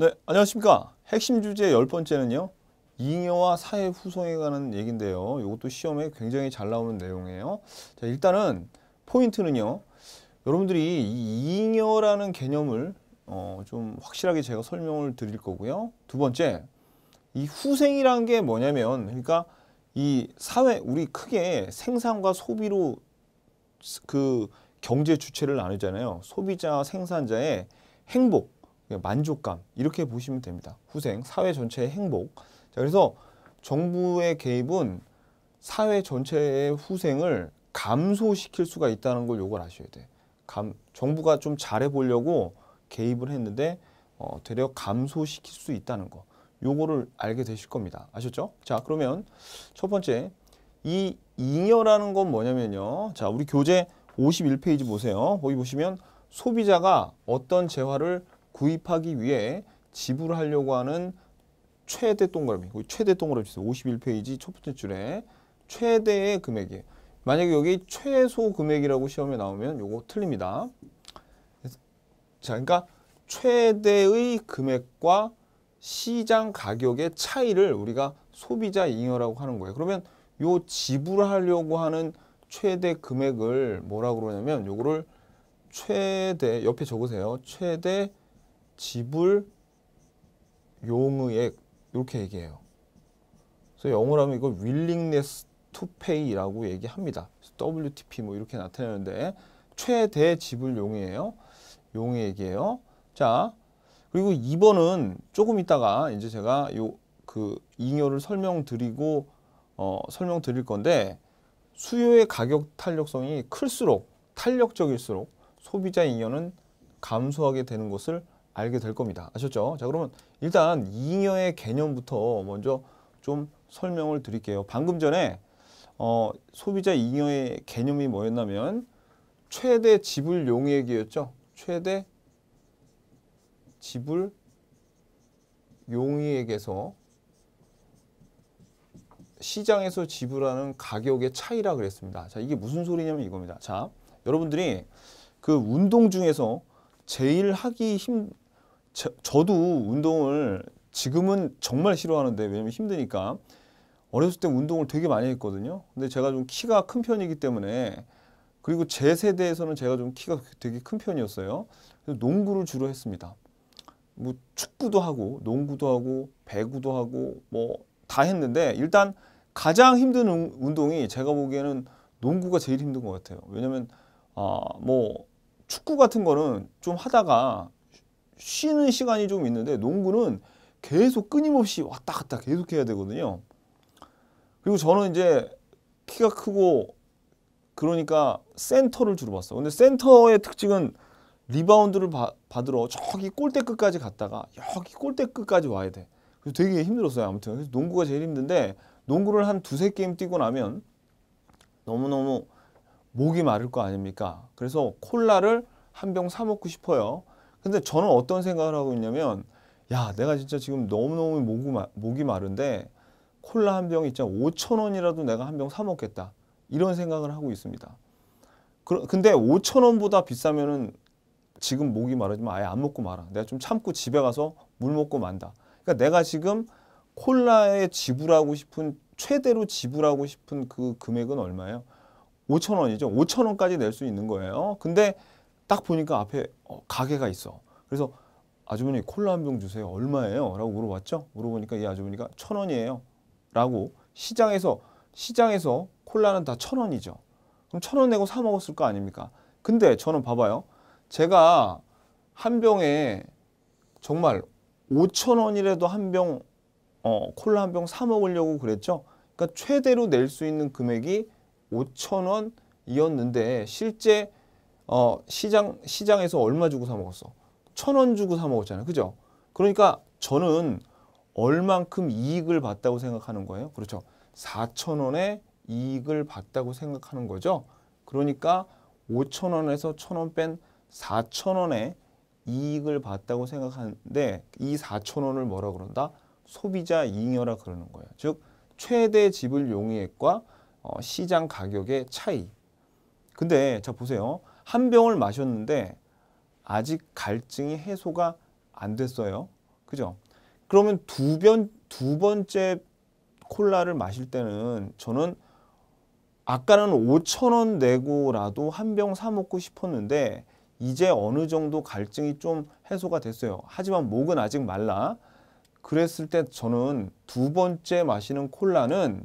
네, 안녕하십니까. 핵심 주제 열번째는요 잉여와 사회 후송에 관한 얘기인데요. 이것도 시험에 굉장히 잘 나오는 내용이에요. 자, 일단은 포인트는요. 여러분들이 이 잉여라는 개념을 어, 좀 확실하게 제가 설명을 드릴 거고요. 두 번째, 이 후생이라는 게 뭐냐면 그러니까 이 사회, 우리 크게 생산과 소비로 그 경제 주체를 나누잖아요. 소비자와 생산자의 행복, 만족감 이렇게 보시면 됩니다. 후생, 사회 전체의 행복. 자, 그래서 정부의 개입은 사회 전체의 후생을 감소시킬 수가 있다는 걸 요걸 아셔야 돼. 감, 정부가 좀 잘해 보려고 개입을 했는데 어, 되려 감소시킬 수 있다는 거. 요거를 알게 되실 겁니다. 아셨죠? 자, 그러면 첫 번째 이 잉여라는 건 뭐냐면요. 자, 우리 교재 51페이지 보세요. 거기 보시면 소비자가 어떤 재화를 구입하기 위해 지불하려고 하는 최대 동그라미, 최대 동그라미 51페이지 첫 번째 줄에 최대의 금액이에요. 만약에 여기 최소 금액이라고 시험에 나오면 이거 틀립니다. 자, 그러니까 최대의 금액과 시장 가격의 차이를 우리가 소비자 잉여라고 하는 거예요. 그러면 요 지불하려고 하는 최대 금액을 뭐라 고 그러냐면 요거를 최대 옆에 적으세요. 최대 지불 용의액 이렇게 얘기해요. 그래서 영어로 하면 이걸 willingness to pay라고 얘기합니다. WTP 뭐 이렇게 나타내는데 최대 지불 용이에요. 용액이에요. 자, 그리고 2번은 조금 있다가 이제 제가 요그 잉여를 설명드리고 어, 설명드릴 건데 수요의 가격 탄력성이 클수록 탄력적일수록 소비자 잉여는 감소하게 되는 것을 알게 될 겁니다. 아셨죠? 자 그러면 일단 잉여의 개념부터 먼저 좀 설명을 드릴게요. 방금 전에 어, 소비자 잉여의 개념이 뭐였냐면 최대 지불 용액이었죠. 최대 지불 용액에서 시장에서 지불하는 가격의 차이라 그랬습니다. 자, 이게 무슨 소리냐면 이겁니다. 자, 여러분들이 그 운동 중에서 제일 하기 힘 저, 저도 운동을 지금은 정말 싫어하는데 왜냐면 힘드니까 어렸을 때 운동을 되게 많이 했거든요. 근데 제가 좀 키가 큰 편이기 때문에 그리고 제 세대에서는 제가 좀 키가 되게 큰 편이었어요. 그래서 농구를 주로 했습니다. 뭐 축구도 하고 농구도 하고 배구도 하고 뭐 다 했는데 일단 가장 힘든 운동이 제가 보기에는 농구가 제일 힘든 것 같아요. 왜냐면 아 뭐 축구 같은 거는 좀 하다가 쉬는 시간이 좀 있는데 농구는 계속 끊임없이 왔다 갔다 계속 해야 되거든요. 그리고 저는 이제 키가 크고 그러니까 센터를 주로 봤어. 근데 센터의 특징은 리바운드를 바, 받으러 저기 골대 끝까지 갔다가 여기 골대 끝까지 와야 돼. 그래서 되게 힘들었어요. 아무튼 농구가 제일 힘든데 농구를 한 두세 게임 뛰고 나면 너무너무 목이 마를 거 아닙니까? 그래서 콜라를 한 병 사 먹고 싶어요. 근데 저는 어떤 생각을 하고 있냐면 야 내가 진짜 지금 너무너무 목이, 목이 마른데 콜라 한 병 있잖아 5천 원이라도 내가 한 병 사 먹겠다 이런 생각을 하고 있습니다. 그러, 근데 5천 원보다 비싸면은 지금 목이 마르지만 아예 안 먹고 말아. 내가 좀 참고 집에 가서 물 먹고 만다. 그러니까 내가 지금 콜라에 지불하고 싶은 최대로 지불하고 싶은 그 금액은 얼마예요? 5천 원이죠. 5천 원까지 낼 수 있는 거예요. 근데 딱 보니까 앞에 어, 가게가 있어. 그래서 아주머니 콜라 한 병 주세요. 얼마예요? 라고 물어봤죠. 물어보니까 이 아주머니가 천 원이에요. 라고 시장에서 시장에서 콜라는 다 천 원이죠. 그럼 천 원 내고 사 먹었을 거 아닙니까? 근데 저는 봐봐요. 제가 한 병에 정말 오천 원이라도 한병 어, 콜라 한 병 사 먹으려고 그랬죠. 그러니까 최대로 낼 수 있는 금액이 오천 원이었는데 실제 어, 시장, 시장에서 얼마 주고 사 먹었어? 천 원 주고 사 먹었잖아요. 그죠? 그러니까 저는 얼만큼 이익을 봤다고 생각하는 거예요? 그렇죠. 4천원의 이익을 봤다고 생각하는 거죠. 그러니까 5천 원에서 천 원뺀4천원의 이익을 봤다고 생각하는데 이4천 원을 뭐라 그런다? 소비자 잉여라 그러는 거예요. 즉 최대 지불 용액과 어, 시장 가격의 차이. 근데 자 보세요. 한 병을 마셨는데 아직 갈증이 해소가 안 됐어요. 그죠? 그러면 두, 변, 두 번째 콜라를 마실 때는 저는 아까는 5천원 내고라도 한 병 사 먹고 싶었는데 이제 어느 정도 갈증이 좀 해소가 됐어요. 하지만 목은 아직 말라. 그랬을 때 저는 두 번째 마시는 콜라는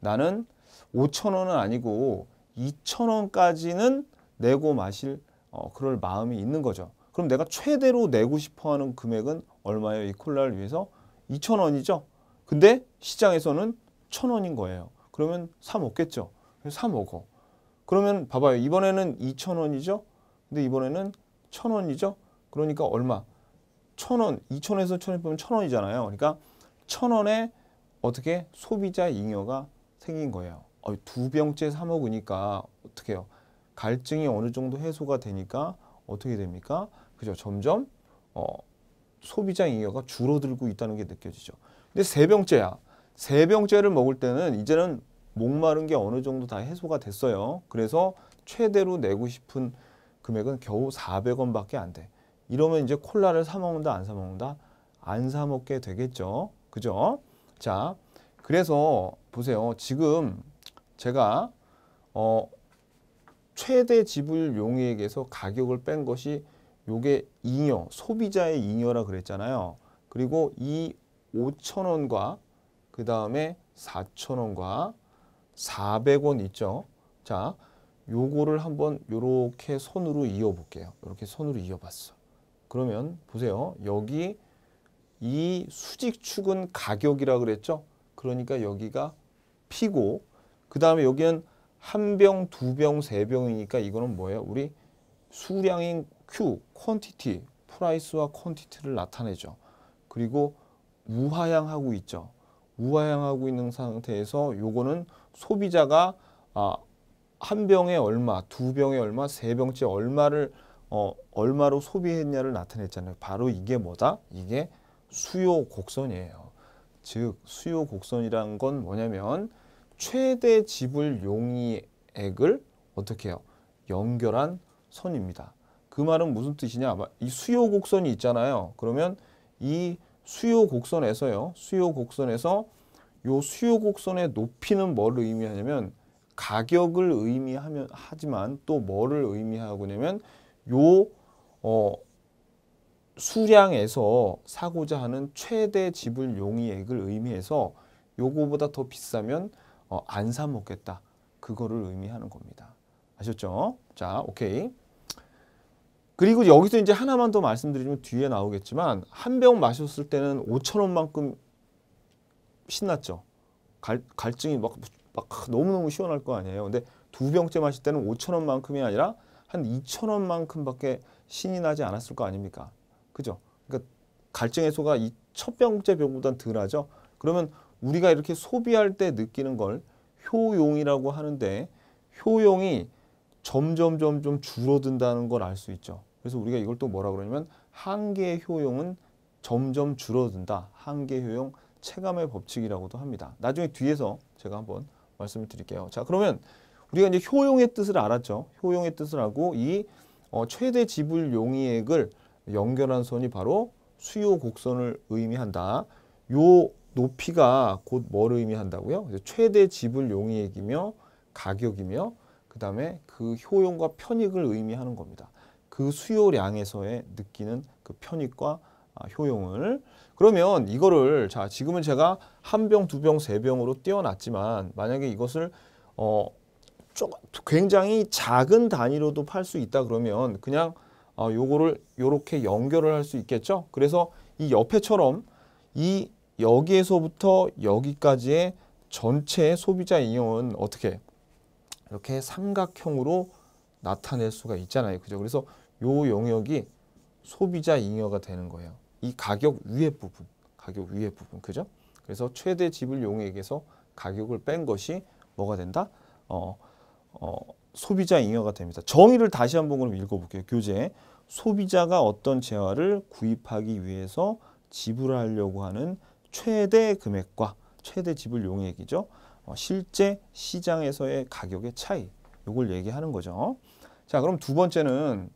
나는 5천원은 아니고 2천원까지는 내고 마실 어, 그럴 마음이 있는 거죠. 그럼 내가 최대로 내고 싶어하는 금액은 얼마예요? 이 콜라를 위해서 2천 원이죠. 근데 시장에서는 천 원인 거예요. 그러면 사 먹겠죠. 사 먹어. 그러면 봐봐요. 이번에는 2천 원이죠. 근데 이번에는 천 원이죠. 그러니까 얼마? 천 원, 2천 원에서 천원 빼면 천 원이잖아요. 그러니까 천 원에 어떻게 소비자 잉여가 생긴 거예요. 어, 두 병째 사 먹으니까 어떻게 해요? 갈증이 어느 정도 해소가 되니까 어떻게 됩니까? 그죠? 점점 어, 소비자 잉여가 줄어들고 있다는 게 느껴지죠. 근데 세 병째야. 세 병째를 먹을 때는 이제는 목마른 게 어느 정도 다 해소가 됐어요. 그래서 최대로 내고 싶은 금액은 겨우 400원밖에 안 돼. 이러면 이제 콜라를 사 먹는다 안 사 먹는다 안 사 먹게 되겠죠. 그죠? 자, 그래서 보세요. 지금 제가 어 최대 지불 용액에서 가격을 뺀 것이 요게 잉여, 소비자의 잉여라 그랬잖아요. 그리고 이 5천원과 그 다음에 4천원과 400원 있죠. 자, 요거를 한번 요렇게 손으로 이어볼게요. 이렇게 손으로 이어봤어. 그러면 보세요. 여기 이 수직축은 가격이라 그랬죠? 그러니까 여기가 P고 그 다음에 여기는 한 병, 두 병, 세 병이니까 이거는 뭐예요? 우리 수량인 Q, 퀀티티, 프라이스와 퀀티티를 나타내죠. 그리고 우하향하고 있죠. 우하향하고 있는 상태에서 요거는 소비자가 아, 한 병에 얼마, 두 병에 얼마, 세 병째 얼마를 어, 얼마로 소비했냐를 나타냈잖아요. 바로 이게 뭐다? 이게 수요 곡선이에요. 즉 수요 곡선이란 건 뭐냐면 최대 지불 용이액을 어떻게 해요? 연결한 선입니다. 그 말은 무슨 뜻이냐? 이 수요 곡선이 있잖아요. 그러면 이 수요 곡선에서요. 수요 곡선에서 요 수요 곡선의 높이는 뭐를 의미하냐면 가격을 의미하면 하지만 또 뭐를 의미하고냐면 요 어, 수량에서 사고자 하는 최대 지불 용이액을 의미해서 요거보다 더 비싸면 어, 안사 먹겠다. 그거를 의미하는 겁니다. 아셨죠? 자, 오케이. 그리고 여기서 이제 하나만 더 말씀드리면 뒤에 나오겠지만 한 병 마셨을 때는 5천 원만큼 신났죠. 갈, 갈증이 막, 막 너무너무 시원할 거 아니에요. 근데 두 병째 마실 때는 5천 원만큼이 아니라 한 2천 원만큼밖에 신이 나지 않았을 거 아닙니까? 그죠? 그러니까 갈증 해소가 이 첫 병째 병보다 덜하죠. 그러면 우리가 이렇게 소비할 때 느끼는 걸 효용이라고 하는데 효용이 점점 점점 줄어든다는 걸 알 수 있죠. 그래서 우리가 이걸 또 뭐라 그러냐면 한계의 효용은 점점 줄어든다. 한계 효용 체감의 법칙이라고도 합니다. 나중에 뒤에서 제가 한번 말씀을 드릴게요. 자 그러면 우리가 이제 효용의 뜻을 알았죠. 효용의 뜻을 알고 이 어, 최대 지불 용이액을 연결한 선이 바로 수요 곡선을 의미한다. 요 높이가 곧 뭐를 의미한다고요? 최대 지불 용이액이며 가격이며 그 다음에 그 효용과 편익을 의미하는 겁니다. 그 수요량에서의 느끼는 그 편익과 아, 효용을 그러면 이거를 자 지금은 제가 한 병, 두 병, 세 병으로 띄어놨지만 만약에 이것을 어 굉장히 작은 단위로도 팔 수 있다 그러면 그냥 어 요거를 요렇게 연결을 할 수 있겠죠. 그래서 이 옆에처럼 이 여기에서부터 여기까지의 전체 소비자 인형은 어떻게 이렇게 삼각형으로 나타낼 수가 있잖아요. 그죠? 그래서 요 영역이 소비자 잉여가 되는 거예요. 이 가격 위에 부분, 가격 위에 부분, 그죠? 그래서 최대 지불 용액에서 가격을 뺀 것이 뭐가 된다? 어, 어, 소비자 잉여가 됩니다. 정의를 다시 한번 그럼 읽어볼게요. 교재. 소비자가 어떤 재화를 구입하기 위해서 지불하려고 하는 최대 금액과 최대 지불 용액이죠. 어, 실제 시장에서의 가격의 차이 이걸 얘기하는 거죠. 자 그럼 두 번째는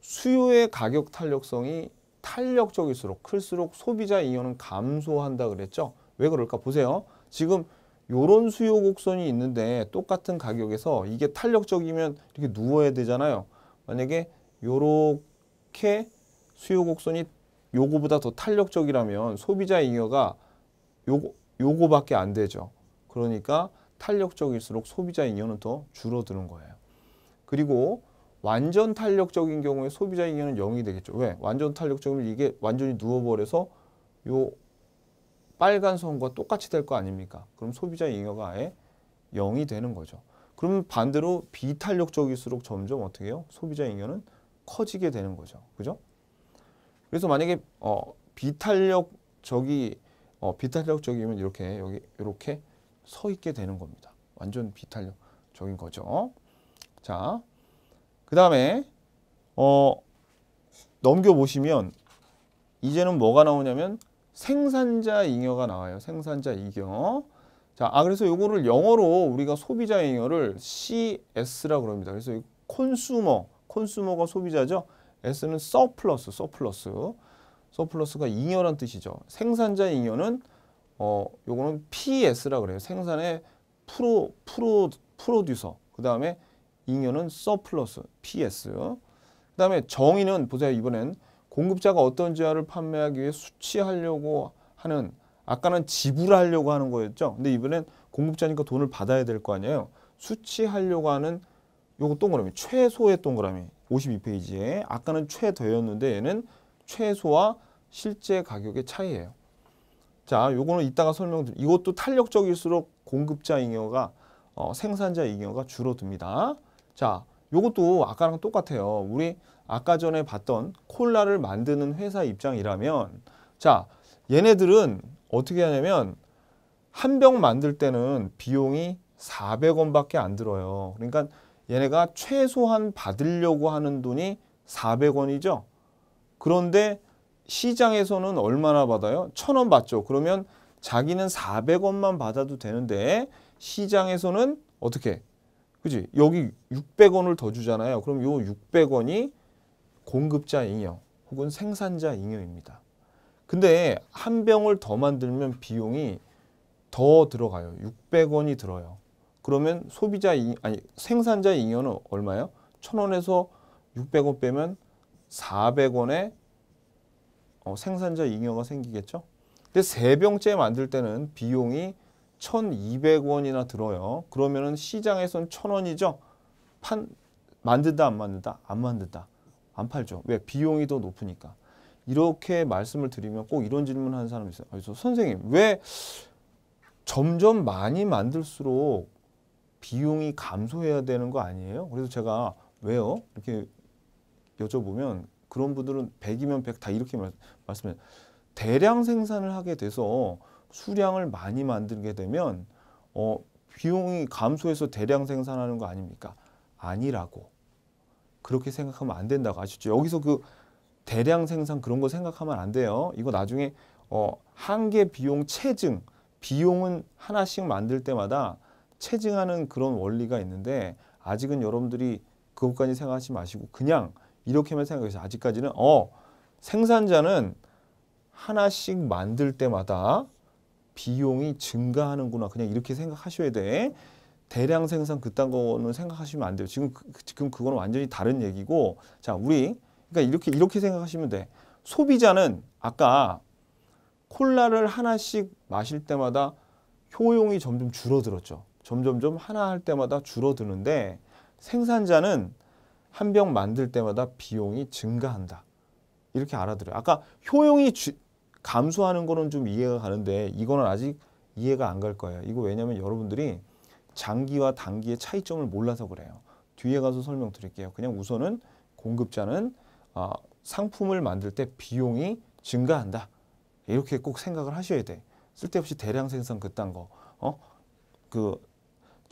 수요의 가격 탄력성이 탄력적일수록 클수록 소비자 인원은 감소한다 그랬죠. 왜 그럴까 보세요. 지금 요런 수요 곡선이 있는데 똑같은 가격에서 이게 탄력적이면 이렇게 누워야 되잖아요. 만약에 요렇게 수요 곡선이 요거보다 더 탄력적이라면 소비자 잉여가 요거, 요거밖에 안 되죠. 그러니까 탄력적일수록 소비자 잉여는 더 줄어드는 거예요. 그리고 완전 탄력적인 경우에 소비자 잉여는 0이 되겠죠. 왜? 완전 탄력적이면 이게 완전히 누워버려서 요 빨간 선과 똑같이 될 거 아닙니까? 그럼 소비자 잉여가 아예 0이 되는 거죠. 그러면 반대로 비탄력적일수록 점점 어떻게 해요? 소비자 잉여는 커지게 되는 거죠. 그죠? 그래서 만약에 어, 비탄력적이 어, 비탄력적이면 이렇게 여기 이렇게 서 있게 되는 겁니다. 완전 비탄력적인 거죠. 자, 그 다음에 어, 넘겨 보시면 이제는 뭐가 나오냐면 생산자 잉여가 나와요. 생산자 잉여. 자, 아 그래서 요거를 영어로 우리가 소비자 잉여를 CS라 그럽니다. 그래서 콘슈머, 콘슈머가 소비자죠. S는 서플러스, 서플러스. 서플러스가 잉여란 뜻이죠. 생산자 잉여는 어, 요거는 PS라 그래요. 생산의 프로 프로 프로듀서. 그다음에 잉여는 서플러스, PS. 그다음에 정의는 보세요. 이번엔 공급자가 어떤 재화를 판매하기 위해 수취하려고 하는 아까는 지불하려고 하는 거였죠. 근데 이번엔 공급자니까 돈을 받아야 될 거 아니에요. 수취하려고 하는 요거 동그라미, 최소의 동그라미. 52페이지에 아까는 최저였는데 얘는 최소와 실제 가격의 차이예요. 자, 요거는 이따가 설명드릴 이것도 탄력적일수록 공급자 잉여가 어, 생산자 잉여가 줄어듭니다. 자, 요것도 아까랑 똑같아요. 우리 아까 전에 봤던 콜라를 만드는 회사 입장이라면 자, 얘네들은 어떻게 하냐면 한 병 만들 때는 비용이 400원밖에 안 들어요. 그러니까 얘네가 최소한 받으려고 하는 돈이 400원이죠. 그런데 시장에서는 얼마나 받아요? 1 0 0 0원 받죠. 그러면 자기는 400원만 받아도 되는데 시장에서는 어떻게? 그지? 여기 600원을 더 주잖아요. 그럼 요 600원이 공급자 잉여 혹은 생산자 잉여입니다. 근데 한 병을 더 만들면 비용이 더 들어가요. 600원이 들어요. 그러면 소비자 이, 아니 생산자 잉여는 얼마예요? 천 원에서 육백 원 빼면 사백 원에 어, 생산자 잉여가 생기겠죠. 근데 세 병째 만들 때는 비용이 천이백 원이나 들어요. 그러면은 시장에선 천 원이죠. 판 만든다 안 만든다 안 만든다 안 팔죠. 왜 비용이 더 높으니까. 이렇게 말씀을 드리면 꼭 이런 질문 하는 사람이 있어요. 그래서 선생님 왜 점점 많이 만들수록 비용이 감소해야 되는 거 아니에요? 그래서 제가 왜요? 이렇게 여쭤보면 그런 분들은 100이면 100 다 이렇게 말씀해요. 대량 생산을 하게 돼서 수량을 많이 만들게 되면 어, 비용이 감소해서 대량 생산하는 거 아닙니까? 아니라고. 그렇게 생각하면 안 된다고 아셨죠 여기서 그 대량 생산 그런 거 생각하면 안 돼요. 이거 나중에 어, 한계 비용 체증, 비용은 하나씩 만들 때마다 체증하는 그런 원리가 있는데 아직은 여러분들이 그것까지 생각하지 마시고 그냥 이렇게만 생각해서 아직까지는 어 생산자는 하나씩 만들 때마다 비용이 증가하는구나 그냥 이렇게 생각하셔야 돼 대량 생산 그딴 거는 생각하시면 안 돼요 지금 그, 그 지금 그건 완전히 다른 얘기고 자 우리 그러니까 이렇게 이렇게 생각하시면 돼 소비자는 아까 콜라를 하나씩 마실 때마다 효용이 점점 줄어들었죠 점점점 하나 할 때마다 줄어드는데 생산자는 한 병 만들 때마다 비용이 증가한다. 이렇게 알아들어요. 아까 효용이 주, 감소하는 거는 좀 이해가 가는데 이거는 아직 이해가 안 갈 거예요. 이거 왜냐면 여러분들이 장기와 단기의 차이점을 몰라서 그래요. 뒤에 가서 설명드릴게요. 그냥 우선은 공급자는 어, 상품을 만들 때 비용이 증가한다. 이렇게 꼭 생각을 하셔야 돼. 쓸데없이 대량 생산 그딴 거. 어? 그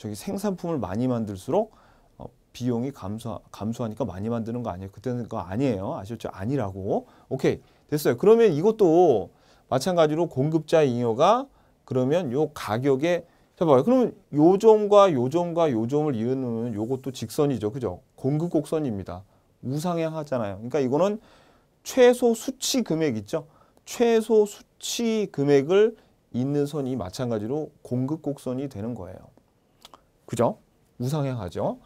저기 생산품을 많이 만들수록 어, 비용이 감소 감소하니까 많이 만드는 거 아니에요. 그때는 그거 아니에요. 아셨죠? 아니라고. 오케이. 됐어요. 그러면 이것도 마찬가지로 공급자 잉여가 그러면 요 가격에 자 봐요. 그러면 요점과 요점과 요점을 이으는 요것도 직선이죠. 그죠? 공급 곡선입니다. 우상향 하잖아요. 그러니까 이거는 최소 수치 금액 있죠? 최소 수치 금액을 있는 선이 마찬가지로 공급 곡선이 되는 거예요. 그죠? 우상향하죠.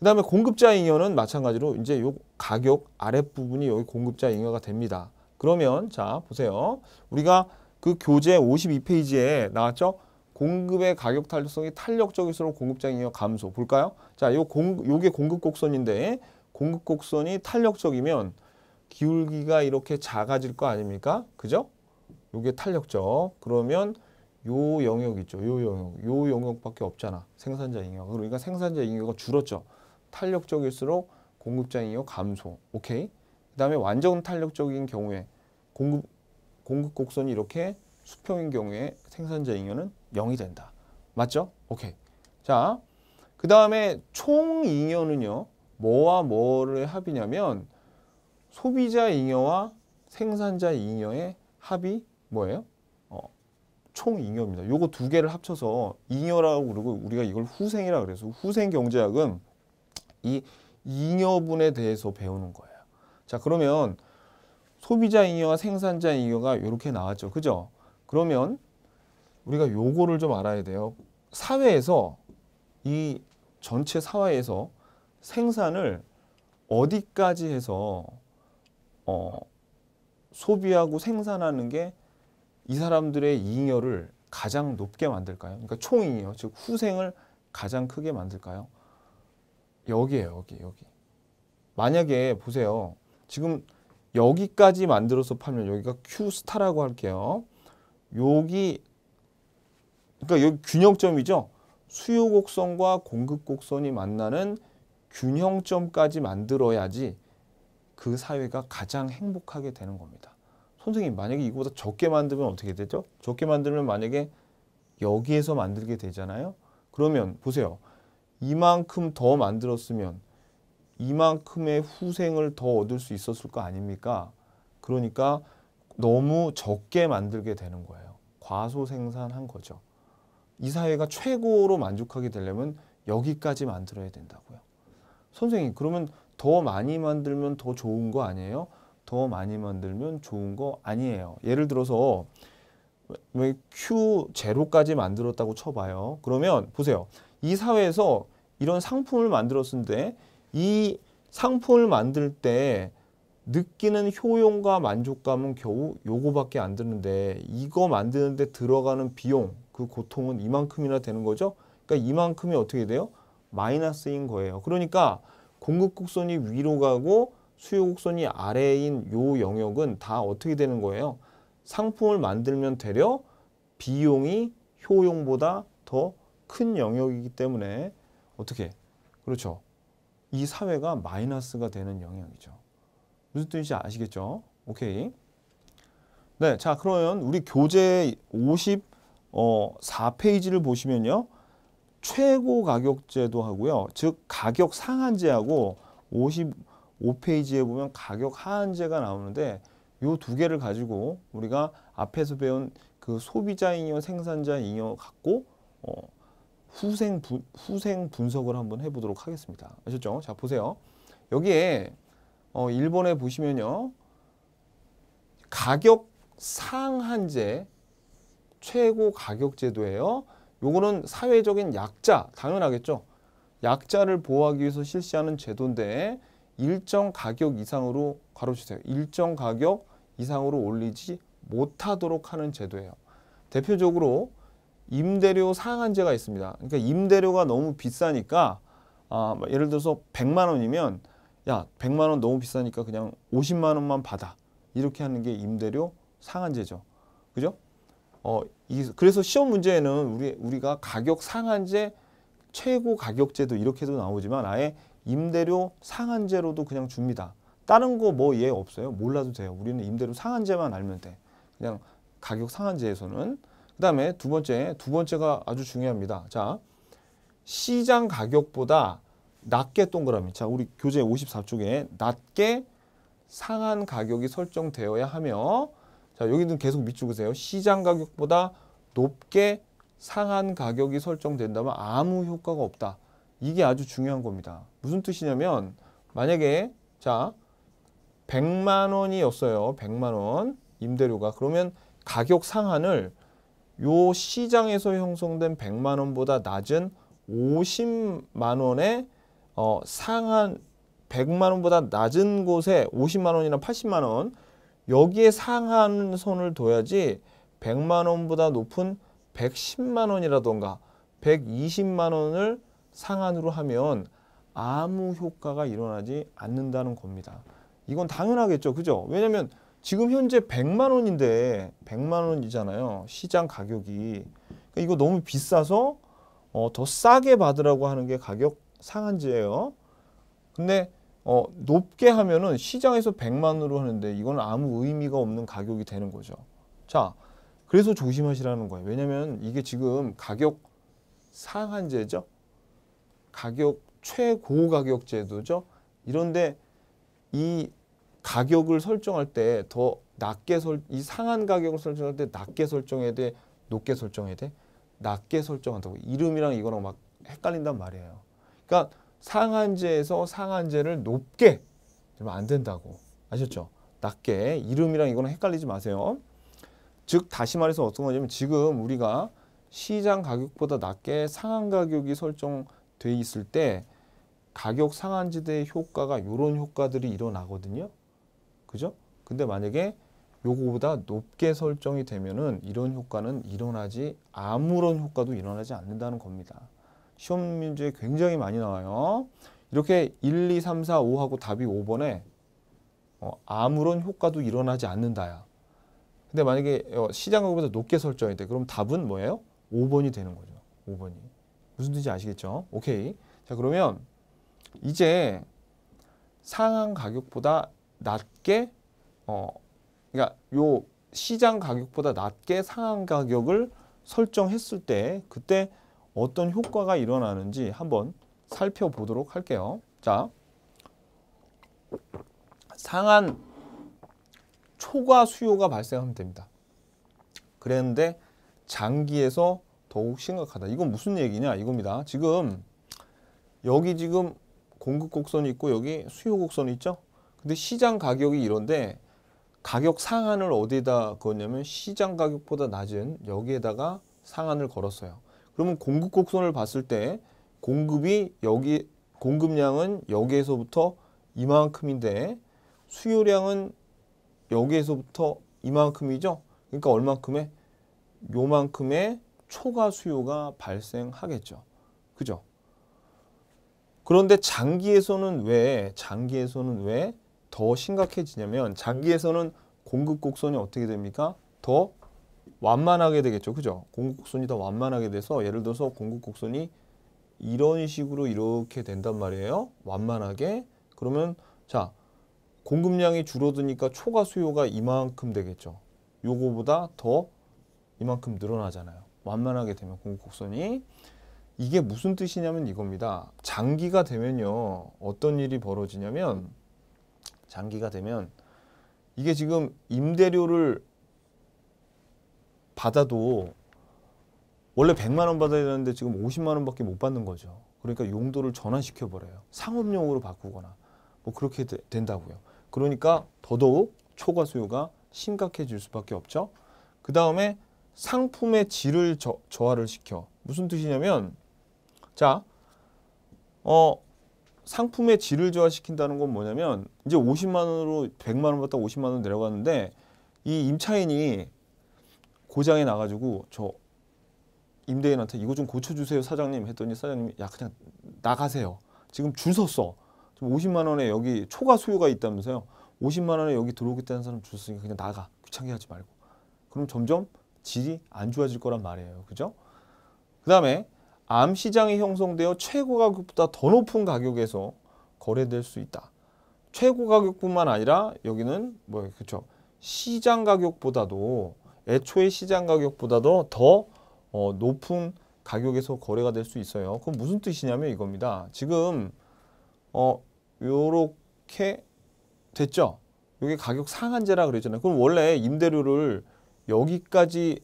그 다음에 공급자 잉여는 마찬가지로 이제 요 가격 아랫부분이 여기 공급자 잉여가 됩니다. 그러면 자 보세요. 우리가 그 교재 52페이지에 나왔죠? 공급의 가격 탄력성이 탄력적일수록 공급자 잉여 감소. 볼까요? 자, 요 공, 요게 공급 곡선인데 공급 곡선이 탄력적이면 기울기가 이렇게 작아질 거 아닙니까? 그죠? 요게 탄력적. 그러면 요 영역 있죠. 요 영역. 요 영역밖에 없잖아. 생산자 영역. 그러니까 생산자 영역이 줄었죠. 탄력적일수록 공급자 영역 감소. 오케이? 그다음에 완전 탄력적인 경우에 공급 공급 곡선이 이렇게 수평인 경우에 생산자 잉여는 0이 된다. 맞죠? 오케이. 자, 그 다음에 총 잉여는요. 뭐와 뭐를 합이냐면 소비자 잉여와 생산자 잉여의 합이 뭐예요? 총잉여입니다. 요거 두 개를 합쳐서 잉여라고 그러고 우리가 이걸 후생이라 그래서 후생 경제학은 이 잉여분에 대해서 배우는 거예요. 자 그러면 소비자 잉여와 생산자 잉여가 이렇게 나왔죠. 그죠? 그러면 우리가 요거를 좀 알아야 돼요. 사회에서 이 전체 사회에서 생산을 어디까지 해서 어, 소비하고 생산하는 게이 사람들의 잉여를 가장 높게 만들까요? 그러니까 총잉여, 즉 후생을 가장 크게 만들까요? 여기에요, 여기, 여기. 만약에 보세요. 지금 여기까지 만들어서 팔면 여기가 Q스타라고 할게요. 여기, 그러니까 여기 균형점이죠. 수요 곡선과 공급 곡선이 만나는 균형점까지 만들어야지 그 사회가 가장 행복하게 되는 겁니다. 선생님 만약에 이거보다 적게 만들면 어떻게 되죠? 적게 만들면 만약에 여기에서 만들게 되잖아요. 그러면 보세요. 이만큼 더 만들었으면 이만큼의 후생을 더 얻을 수 있었을 거 아닙니까? 그러니까 너무 적게 만들게 되는 거예요. 과소 생산한 거죠. 이 사회가 최고로 만족하게 되려면 여기까지 만들어야 된다고요. 선생님, 그러면 더 많이 만들면 더 좋은 거 아니에요? 더 많이 만들면 좋은 거 아니에요. 예를 들어서 왜 Q0까지 만들었다고 쳐봐요. 그러면 보세요. 이 사회에서 이런 상품을 만들었는데 이 상품을 만들 때 느끼는 효용과 만족감은 겨우 요거밖에 안 드는데 이거 만드는데 들어가는 비용, 그 고통은 이만큼이나 되는 거죠. 그러니까 이만큼이 어떻게 돼요? 마이너스인 거예요. 그러니까 공급 곡선이 위로 가고 수요 곡선이 아래인 요 영역은 다 어떻게 되는 거예요? 상품을 만들면 되려 비용이 효용보다 더 큰 영역이기 때문에 어떻게? 그렇죠. 이 사회가 마이너스가 되는 영역이죠. 무슨 뜻인지 아시겠죠? 오케이. 네, 자 그러면 우리 교재 54페이지를 어, 보시면요. 최고 가격제도 하고요. 즉 가격 상한제하고 5페이지에 보면 가격 하한제가 나오는데 요 두 개를 가지고 우리가 앞에서 배운 그 소비자 잉여, 생산자 잉여 갖고 어, 후생, 부, 후생 분석을 한번 해보도록 하겠습니다. 아셨죠? 자 보세요. 여기에 어, 1번에 보시면요. 가격 상한제 최고 가격 제도예요. 요거는 사회적인 약자, 당연하겠죠. 약자를 보호하기 위해서 실시하는 제도인데 일정 가격 이상으로 가로주세요. 일정 가격 이상으로 올리지 못하도록 하는 제도예요. 대표적으로 임대료 상한제가 있습니다. 그러니까 임대료가 너무 비싸니까 아, 뭐 예를 들어서 100만 원이면 야 100만 원 너무 비싸니까 그냥 50만 원만 받아 이렇게 하는 게 임대료 상한제죠. 그죠? 어, 이, 그래서 시험 문제에는 우리, 우리가 가격 상한제, 최고 가격제도 이렇게도 나오지만 아예 임대료 상한제로도 그냥 줍니다. 다른 거 뭐얘 예 없어요. 몰라도 돼요. 우리는 임대료 상한제만 알면 돼. 그냥 가격 상한제에서는. 그 다음에 두 번째, 두 번째가 아주 중요합니다. 자, 시장 가격보다 낮게 동그라미. 자, 우리 교재 54쪽에 낮게 상한 가격이 설정되어야 하며 자, 여기는 계속 밑줄으세요. 시장 가격보다 높게 상한 가격이 설정된다면 아무 효과가 없다. 이게 아주 중요한 겁니다. 무슨 뜻이냐면 만약에 자 100만 원이었어요. 100만 원 임대료가 그러면 가격 상한을 요 시장에서 형성된 100만 원보다 낮은 50만 원의 어, 상한 100만 원보다 낮은 곳에 50만 원이나 80만 원 여기에 상한선을 둬야지 100만 원보다 높은 110만 원이라던가 120만 원을 상한으로 하면 아무 효과가 일어나지 않는다는 겁니다. 이건 당연하겠죠. 그죠? 왜냐면 지금 현재 100만 원인데 100만 원이잖아요. 시장 가격이. 그러니까 이거 너무 비싸서 어, 더 싸게 받으라고 하는 게 가격 상한제예요. 근데 어, 높게 하면은 시장에서 100만 원으로 하는데 이건 아무 의미가 없는 가격이 되는 거죠. 자, 그래서 조심하시라는 거예요. 왜냐면 이게 지금 가격 상한제죠. 가격 최고 가격 제도죠. 이런데 이 가격을 설정할 때 더 낮게 설, 이 상한 가격을 설정할 때 낮게 설정해야 돼, 높게 설정해야 돼, 낮게 설정한다고 이름이랑 이거랑 막 헷갈린단 말이에요. 그러니까 상한제에서 상한제를 높게 그러면 안 된다고 아셨죠? 낮게 이름이랑 이거랑 헷갈리지 마세요. 즉 다시 말해서 어떤 거냐면 지금 우리가 시장 가격보다 낮게 상한 가격이 설정 돼 있을 때 가격 상한지대의 효과가 이런 효과들이 일어나거든요. 그죠? 근데 만약에 요거보다 높게 설정이 되면은 이런 효과는 일어나지 아무런 효과도 일어나지 않는다는 겁니다. 시험 문제 굉장히 많이 나와요. 이렇게 1, 2, 3, 4, 5하고 답이 5번에 어, 아무런 효과도 일어나지 않는다야. 근데 만약에 어, 시장가보다 높게 설정이 돼. 그럼 답은 뭐예요? 5번이 되는 거죠. 5번이. 무슨 뜻인지 아시겠죠? 오케이. 자 그러면 이제 상한 가격보다 낮게 어 그러니까 요 시장 가격보다 낮게 상한 가격을 설정했을 때 그때 어떤 효과가 일어나는지 한번 살펴보도록 할게요. 자, 상한 초과 수요가 발생하면 됩니다. 그랬는데 장기에서 더욱 심각하다. 이건 무슨 얘기냐 이겁니다. 지금 여기 지금 공급 곡선이 있고 여기 수요 곡선이 있죠. 근데 시장 가격이 이런데 가격 상한을 어디에다 그었냐면 시장 가격보다 낮은 여기에다가 상한을 걸었어요. 그러면 공급 곡선을 봤을 때 공급이 여기 공급량은 여기에서부터 이만큼인데 수요량은 여기에서부터 이만큼이죠. 그러니까 얼만큼에 요만큼의 초과 수요가 발생하겠죠. 그죠? 그런데 장기에서는 왜 장기에서는 왜 더 심각해지냐면 장기에서는 공급 곡선이 어떻게 됩니까? 더 완만하게 되겠죠. 그죠? 공급 곡선이 더 완만하게 돼서 예를 들어서 공급 곡선이 이런 식으로 이렇게 된단 말이에요. 완만하게. 그러면 자, 공급량이 줄어드니까 초과 수요가 이만큼 되겠죠. 요거보다 더 이만큼 늘어나잖아요. 완만하게 되면 공곡선이 이게 무슨 뜻이냐면 이겁니다. 장기가 되면요. 어떤 일이 벌어지냐면 장기가 되면 이게 지금 임대료를 받아도 원래 100만 원 받아야 되는데 지금 50만 원밖에 못 받는 거죠. 그러니까 용도를 전환시켜 버려요. 상업용으로 바꾸거나 뭐 그렇게 되, 된다고요. 그러니까 더더욱 초과 수요가 심각해질 수밖에 없죠. 그 다음에 상품의 질을 저, 하를 시켜. 무슨 뜻이냐면 자, 어 상품의 질을 저하시킨다는 건 뭐냐면 이제 50만 원으로 100만 원 받다 50만 원내려갔는데이 임차인이 고장이 나가지고 저 임대인한테 이거 좀 고쳐주세요 사장님 했더니 사장님이 야 그냥 나가세요 지금 줄 섰어 지금 50만 원에 여기 초과 수요가 있다면서요 50만 원에 여기 들어오겠다는 사람 줄 섰으니까 그냥 나가 귀찮게 하지 말고 그럼 점점 질이 안 좋아질 거란 말이에요. 그죠? 그 다음에 암 시장이 형성되어 최고 가격보다 더 높은 가격에서 거래될 수 있다. 최고 가격뿐만 아니라 여기는 뭐 그렇죠. 시장 가격보다도 애초에 시장 가격보다도 더 어, 높은 가격에서 거래가 될 수 있어요. 그럼 무슨 뜻이냐면 이겁니다. 지금 어 요렇게 됐죠. 이게 가격 상한제라 그랬잖아요. 그럼 원래 임대료를 여기까지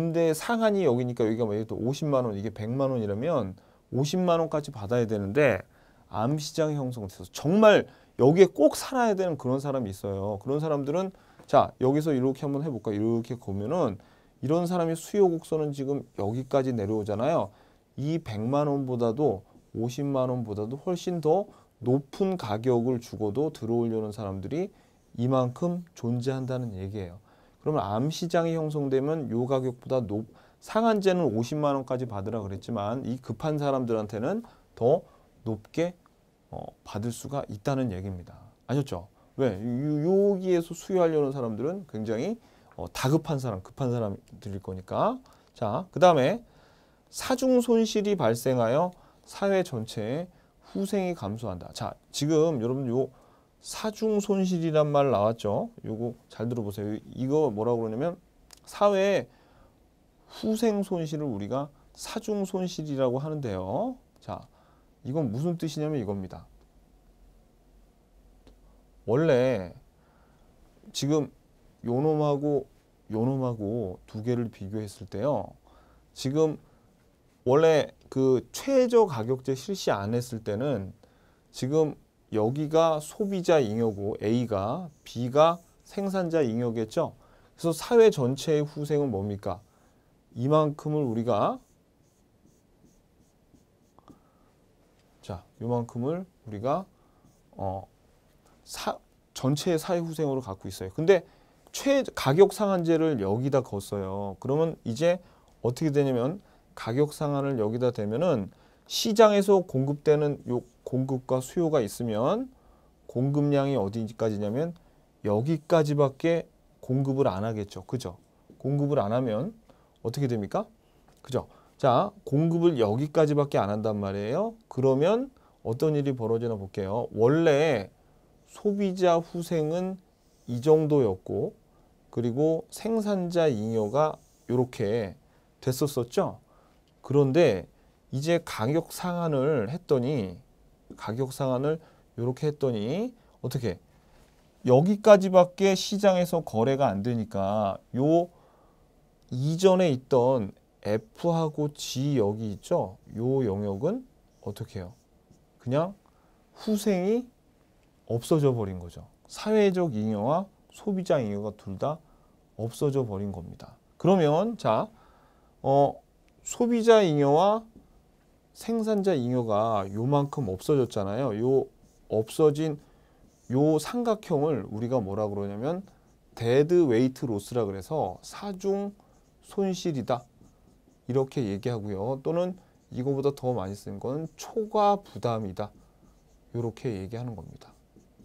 임대 상한이 여기니까 여기가 뭐 만 50만 원 이게 100만 원이라면 50만 원까지 받아야 되는데 암 시장 형성돼서 정말 여기에 꼭 살아야 되는 그런 사람이 있어요. 그런 사람들은 자 여기서 이렇게 한번 해볼까 이렇게 보면은 이런 사람이 수요 곡선은 지금 여기까지 내려오잖아요. 이 100만 원보다도 50만 원보다도 훨씬 더 높은 가격을 주고도 들어오려는 사람들이 이만큼 존재한다는 얘기예요. 그러면 암 시장이 형성되면 요 가격보다 높 상한제는 50만 원까지 받으라 그랬지만 이 급한 사람들한테는 더 높게 어, 받을 수가 있다는 얘기입니다. 아셨죠? 왜? 여기에서 수요하려는 사람들은 굉장히 어, 다급한 사람, 급한 사람들일 거니까. 자, 그 다음에 사중 손실이 발생하여 사회 전체에 후생이 감소한다. 자, 지금 여러분 요 사중 손실이란 말 나왔죠. 요거 잘 들어보세요. 이거 뭐라고 그러냐면 사회의 후생 손실을 우리가 사중 손실이라고 하는데요. 자, 이건 무슨 뜻이냐면 이겁니다. 원래 지금 요놈하고 요놈하고 두 개를 비교했을 때요. 지금 원래 그 최저 가격제 실시 안 했을 때는 지금 여기가 소비자 잉여고 A가 B가 생산자 잉여겠죠. 그래서 사회 전체의 후생은 뭡니까? 이만큼을 우리가 자, 이만큼을 우리가 어 사, 전체의 사회 후생으로 갖고 있어요. 근데 최 가격 상한제를 여기다 걷어요. 그러면 이제 어떻게 되냐면 가격 상한을 여기다 대면은 시장에서 공급되는 요 공급과 수요가 있으면 공급량이 어디까지냐면 여기까지밖에 공급을 안 하겠죠. 그죠? 공급을 안 하면 어떻게 됩니까? 그죠? 자, 공급을 여기까지밖에 안 한단 말이에요. 그러면 어떤 일이 벌어지나 볼게요. 원래 소비자 후생은 이 정도였고 그리고 생산자 잉여가 이렇게 됐었었죠. 그런데 이제 가격 상한을 했더니 가격 상한을 이렇게 했더니 어떻게 여기까지밖에 시장에서 거래가 안 되니까 요 이전에 있던 F하고 G 여기 있죠? 요 영역은 어떻게 해요? 그냥 후생이 없어져 버린 거죠. 사회적 잉여와 소비자 잉여가 둘 다 없어져 버린 겁니다. 그러면 자, 어, 소비자 잉여와 생산자 잉여가 요만큼 없어졌잖아요. 요 없어진 요 삼각형을 우리가 뭐라 그러냐면 데드 웨이트 로스라 그래서 사중 손실이다. 이렇게 얘기하고요. 또는 이거보다 더 많이 쓰는 건 초과 부담이다. 이렇게 얘기하는 겁니다.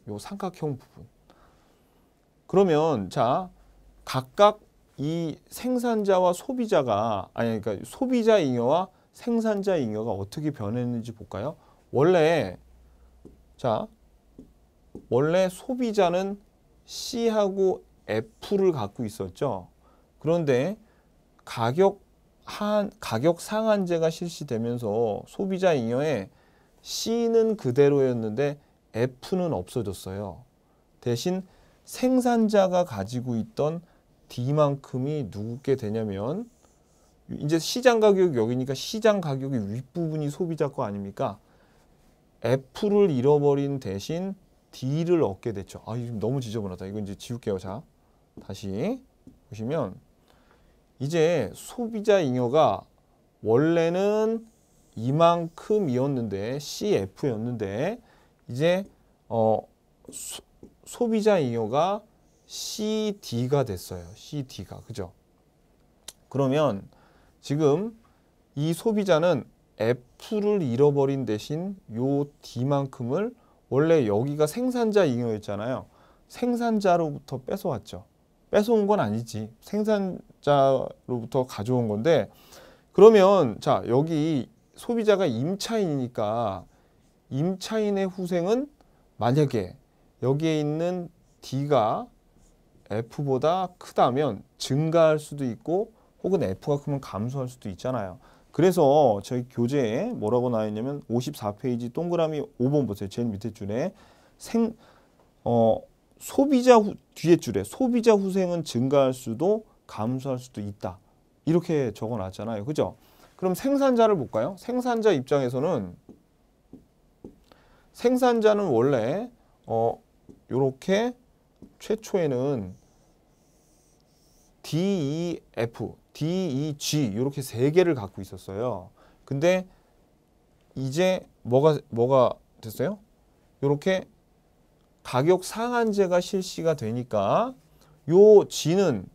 요 삼각형 부분. 그러면 자 각각 이 생산자와 소비자가 아니 그러니까 소비자 잉여와 생산자 잉여가 어떻게 변했는지 볼까요? 원래 자 원래 소비자는 C하고 F를 갖고 있었죠. 그런데 가격 한 가격 상한제가 실시되면서 소비자 잉여에 C는 그대로였는데 F는 없어졌어요. 대신 생산자가 가지고 있던 D만큼이 누구게 되냐면 이제 시장 가격이 여기니까 시장 가격이 윗부분이 소비자 거 아닙니까? F를 잃어버린 대신 D를 얻게 됐죠. 아, 이거 너무 지저분하다. 이건 이제 지울게요. 자, 다시 보시면 이제 소비자 잉여가 원래는 이만큼이었는데 CF였는데 이제 어, 소, 소비자 잉여가 CD가 됐어요. CD가 그죠? 그러면 지금 이 소비자는 F를 잃어버린 대신 요 D만큼을 원래 여기가 생산자 잉여였잖아요. 생산자로부터 뺏어왔죠. 뺏어온 건 아니지. 생산자로부터 가져온 건데 그러면 자 여기 소비자가 임차인이니까 임차인의 후생은 만약에 여기에 있는 D가 F보다 크다면 증가할 수도 있고 혹은 F가 크면 감소할 수도 있잖아요. 그래서 저희 교재에 뭐라고 나와 있냐면 54페이지 동그라미 5번 보세요. 제일 밑에 줄에 생, 어, 소비자 후, 뒤에 줄에 소비자 후생은 증가할 수도 감소할 수도 있다. 이렇게 적어놨잖아요. 그죠? 그럼 생산자를 볼까요? 생산자 입장에서는 생산자는 원래 어 요렇게 최초에는 DEF D, E, G 이렇게 세 개를 갖고 있었어요. 근데 이제 뭐가 뭐가 됐어요? 이렇게 가격 상한제가 실시가 되니까 요 G는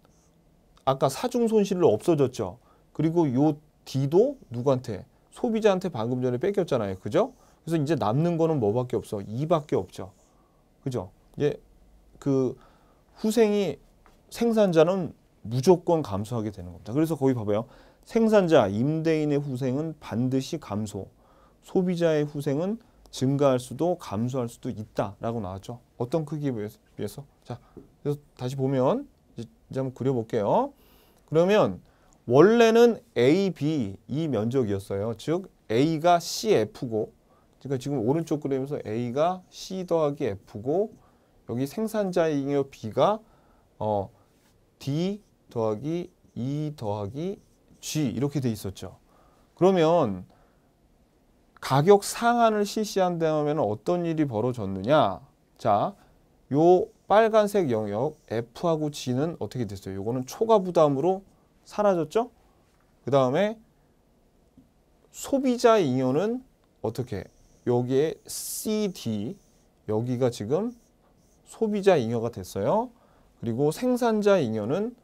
아까 사중 손실로 없어졌죠. 그리고 요 D도 누구한테? 소비자한테 방금 전에 뺏겼잖아요. 그죠? 그래서 이제 남는 거는 뭐밖에 없어? 이밖에 없죠. 그죠? 이제 그 후생이 생산자는 무조건 감소하게 되는 겁니다. 그래서 거기 봐봐요. 생산자, 임대인의 후생은 반드시 감소, 소비자의 후생은 증가할 수도 감소할 수도 있다라고 나왔죠. 어떤 크기에 비해서? 자, 그래서 다시 보면 이제 한번 그려볼게요. 그러면 원래는 A, B 이 e 면적이었어요. 즉 A가 CF고 그러니까 지금 오른쪽 그림에서 A가 C 더하기 F고 여기 생산자이 B가 어, D, 더하기 E 더하기 G 이렇게 돼 있었죠. 그러면 가격 상한을 실시한 다음에는 어떤 일이 벌어졌느냐. 자, 요 빨간색 영역 F하고 G는 어떻게 됐어요? 요거는 초과 부담으로 사라졌죠? 그 다음에 소비자 인연은 어떻게? 여기에 CD, 여기가 지금 소비자 잉여가 됐어요. 그리고 생산자 잉여는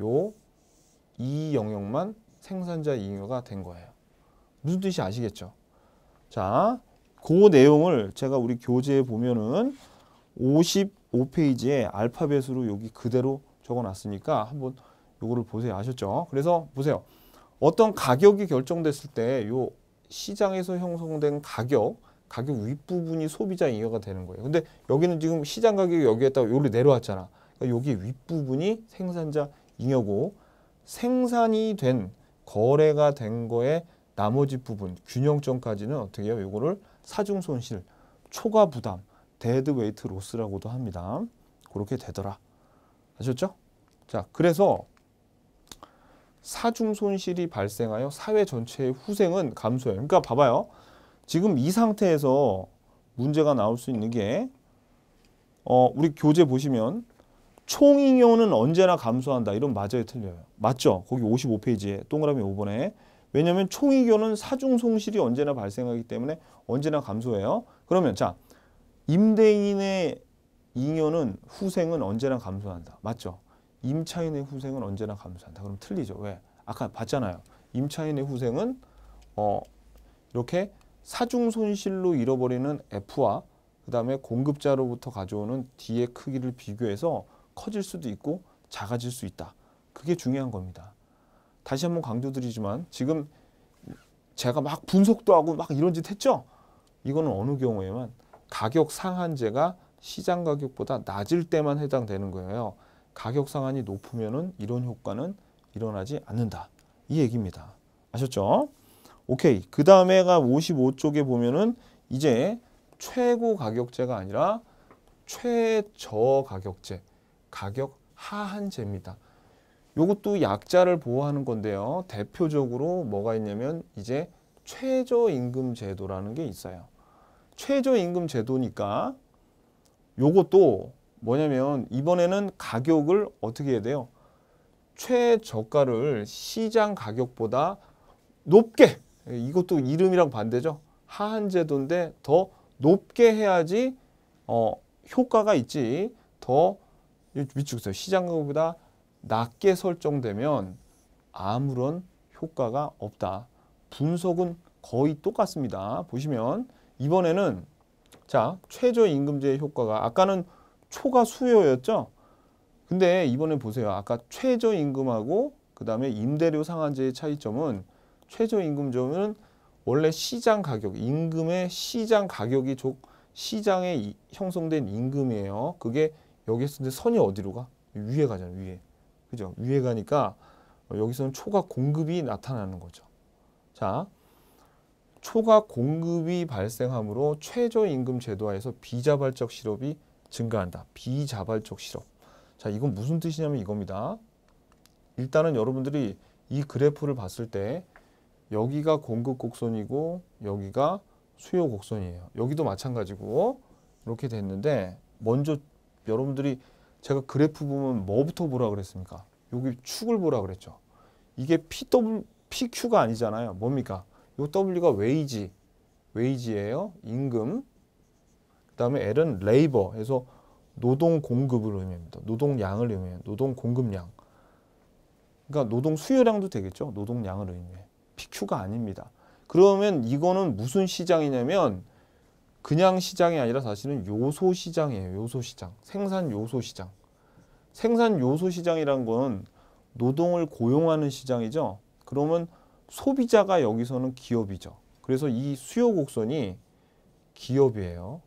요이 영역만 생산자 잉여가 된 거예요. 무슨 뜻이 아시겠죠? 자, 그 내용을 제가 우리 교재에 보면은 55페이지에 알파벳으로 여기 그대로 적어놨으니까 한번 요거를 보세요. 아셨죠? 그래서 보세요. 어떤 가격이 결정됐을 때 요 시장에서 형성된 가격, 가격 윗부분이 소비자 잉여가 되는 거예요. 근데 여기는 지금 시장 가격이 여기에다가 요리 내려왔잖아. 그러니까 여기 윗부분이 생산자 잉여고 생산이 된 거래가 된 거에 나머지 부분 균형점까지는 어떻게 해요? 이거를 사중 손실, 초과 부담, 데드 웨이트 로스라고도 합니다. 그렇게 되더라. 아셨죠? 자, 그래서 사중 손실이 발생하여 사회 전체의 후생은 감소해요. 그러니까 봐봐요. 지금 이 상태에서 문제가 나올 수 있는 게 어, 우리 교재 보시면 총잉여는 언제나 감소한다. 이런 맞아요, 틀려요. 맞죠? 거기 55페이지에 동그라미 5번에. 왜냐면 총잉여는 사중 손실이 언제나 발생하기 때문에 언제나 감소해요. 그러면 자 임대인의 잉여는 후생은 언제나 감소한다. 맞죠? 임차인의 후생은 언제나 감소한다. 그럼 틀리죠. 왜? 아까 봤잖아요. 임차인의 후생은 어 이렇게 사중 손실로 잃어버리는 F와 그 다음에 공급자로부터 가져오는 D의 크기를 비교해서 커질 수도 있고 작아질 수 있다. 그게 중요한 겁니다. 다시 한번 강조드리지만 지금 제가 막 분석도 하고 막 이런 짓 했죠? 이거는 어느 경우에만 가격 상한제가 시장 가격보다 낮을 때만 해당되는 거예요. 가격 상한이 높으면은 이런 효과는 일어나지 않는다. 이 얘기입니다. 아셨죠? 오케이. 그 다음에가 55쪽에 보면은 이제 최고 가격제가 아니라 최저 가격제. 가격 하한제입니다. 요것도 약자를 보호하는 건데요. 대표적으로 뭐가 있냐면 이제 최저임금 제도라는 게 있어요. 최저임금 제도니까 요것도 뭐냐면 이번에는 가격을 어떻게 해야 돼요? 최저가를 시장 가격보다 높게 이것도 이름이랑 반대죠. 하한 제도인데 더 높게 해야지 어, 효과가 있지 더 위축세 시장가보다 낮게 설정되면 아무런 효과가 없다. 분석은 거의 똑같습니다. 보시면 이번에는 자 최저임금제의 효과가 아까는 초과 수요였죠. 근데 이번에 보세요. 아까 최저임금하고 그 다음에 임대료 상한제의 차이점은 최저임금제는 원래 시장 가격, 임금의 시장 가격이 조, 시장에 형성된 임금이에요. 그게 여기서 이제 선이 어디로 가? 위에 가잖아, 위에. 그죠? 위에 가니까 여기서는 초과 공급이 나타나는 거죠. 자, 초과 공급이 발생하므로 최저임금 제도화에서 비자발적 실업이 증가한다. 비자발적 실업. 자, 이건 무슨 뜻이냐면 이겁니다. 일단은 여러분들이 이 그래프를 봤을 때 여기가 공급 곡선이고 여기가 수요 곡선이에요. 여기도 마찬가지고 이렇게 됐는데 먼저 여러분들이 제가 그래프 보면 뭐부터 보라 그랬습니까? 여기 축을 보라 그랬죠. 이게 PW, PQ가 아니잖아요. 뭡니까? 요 W가 웨이지, 웨이지예요. 임금. 그 다음에 L은 레이버. 그서 노동 공급을 의미합니다. 노동량을 의미해요. 노동 공급량. 그러니까 노동 수요량도 되겠죠. 노동량을 의미해. PQ가 아닙니다. 그러면 이거는 무슨 시장이냐면 그냥 시장이 아니라 사실은 요소 시장이에요. 요소 시장. 생산 요소 시장. 생산 요소 시장이란 건 노동을 고용하는 시장이죠. 그러면 소비자가 여기서는 기업이죠. 그래서 이 수요 곡선이 기업이에요.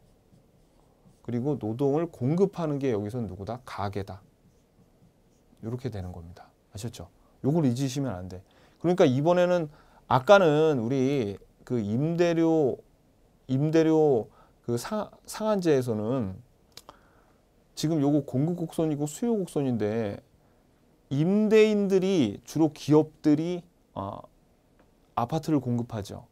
그리고 노동을 공급하는 게 여기서 는 누구다? 가게다. 이렇게 되는 겁니다. 아셨죠? 요걸 잊으시면 안 돼. 그러니까 이번에는 아까는 우리 그 임대료 임대료 그 상, 상한제에서는 지금 요거 공급 곡선이고 수요 곡선인데 임대인들이 주로 기업들이 아, 아파트를 공급하죠.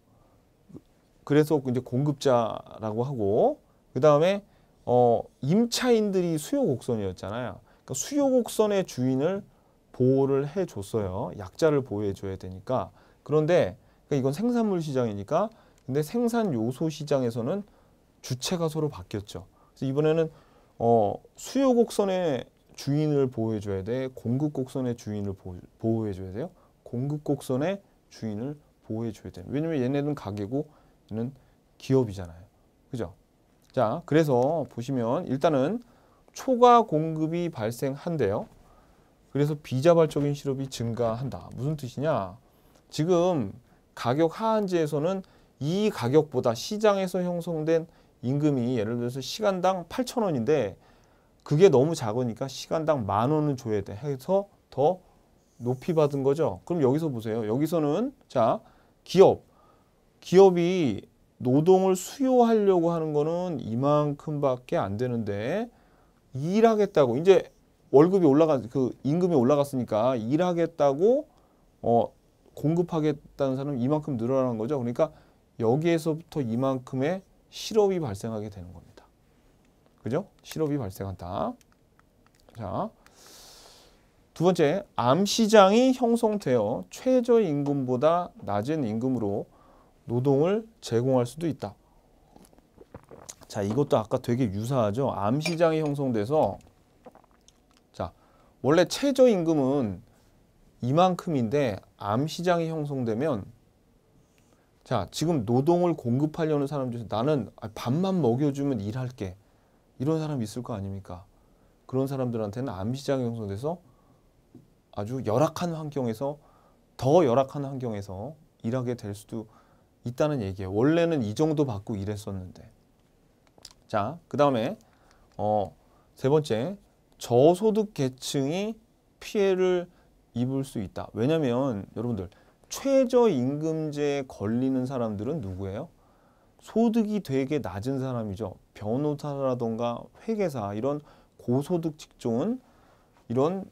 그래서 이제 공급자라고 하고 그 다음에 어, 임차인들이 수요 곡선이었잖아요. 그러니까 수요 곡선의 주인을 보호를 해줬어요. 약자를 보호해줘야 되니까. 그런데 그러니까 이건 생산물 시장이니까 근데 생산 요소 시장에서는 주체가 서로 바뀌었죠. 그래서 이번에는 어, 수요 곡선의 주인을 보호해줘야 돼. 공급 곡선의 주인을 보호, 해줘야 돼요. 공급 곡선의 주인을 보호해줘야 돼. 왜냐면 얘네는 가게고 얘는 기업이잖아요. 그죠? 자, 그래서 보시면 일단은 초과 공급이 발생한대요. 그래서 비자발적인 실업이 증가한다. 무슨 뜻이냐? 지금 가격 하한제에서는 이 가격보다 시장에서 형성된 임금이 예를 들어서 시간당 8천 원인데 그게 너무 작으니까 시간당 만 원은 줘야 돼 해서 더 높이 받은 거죠. 그럼 여기서 보세요. 여기서는 자 기업 기업이 노동을 수요하려고 하는 거는 이만큼밖에 안 되는데 일하겠다고 이제 월급이 올라가 그 임금이 올라갔으니까 일하겠다고 어 공급하겠다는 사람은 이만큼 늘어나는 거죠. 그러니까 여기에서부터 이만큼의 실업이 발생하게 되는 겁니다. 그죠? 실업이 발생한다. 자, 두 번째, 암시장이 형성되어 최저임금보다 낮은 임금으로 노동을 제공할 수도 있다. 자, 이것도 아까 되게 유사하죠? 암시장이 형성돼서 자, 원래 최저임금은 이만큼인데 암시장이 형성되면 자, 지금 노동을 공급하려는 사람 중에서 나는 아, 밥만 먹여주면 일할게. 이런 사람 이 있을 거 아닙니까? 그런 사람들한테는 암시장이 형성돼서 아주 열악한 환경에서 더 열악한 환경에서 일하게 될 수도 있다는 얘기예요. 원래는 이 정도 받고 일했었는데. 자, 그 다음에 어, 세 번째 저소득 계층이 피해를 입을 수 있다. 왜냐하면 여러분들 최저임금제에 걸리는 사람들은 누구예요? 소득이 되게 낮은 사람이죠. 변호사라던가 회계사 이런 고소득 직종은 이런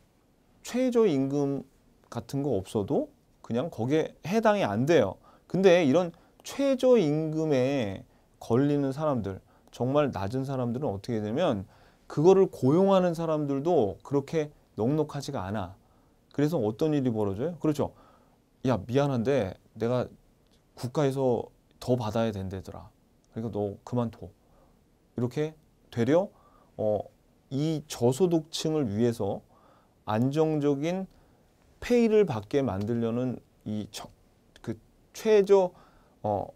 최저임금 같은 거 없어도 그냥 거기에 해당이 안 돼요. 근데 이런 최저임금에 걸리는 사람들, 정말 낮은 사람들은 어떻게 되면 그거를 고용하는 사람들도 그렇게 넉넉하지가 않아. 그래서 어떤 일이 벌어져요? 그렇죠. 야 미안한데 내가 국가에서 더 받아야 된대더라. 그러니까 너 그만둬. 이렇게 되려 어, 이 저소득층을 위해서 안정적인 페이를 받게 만들려는 이그 최저 어,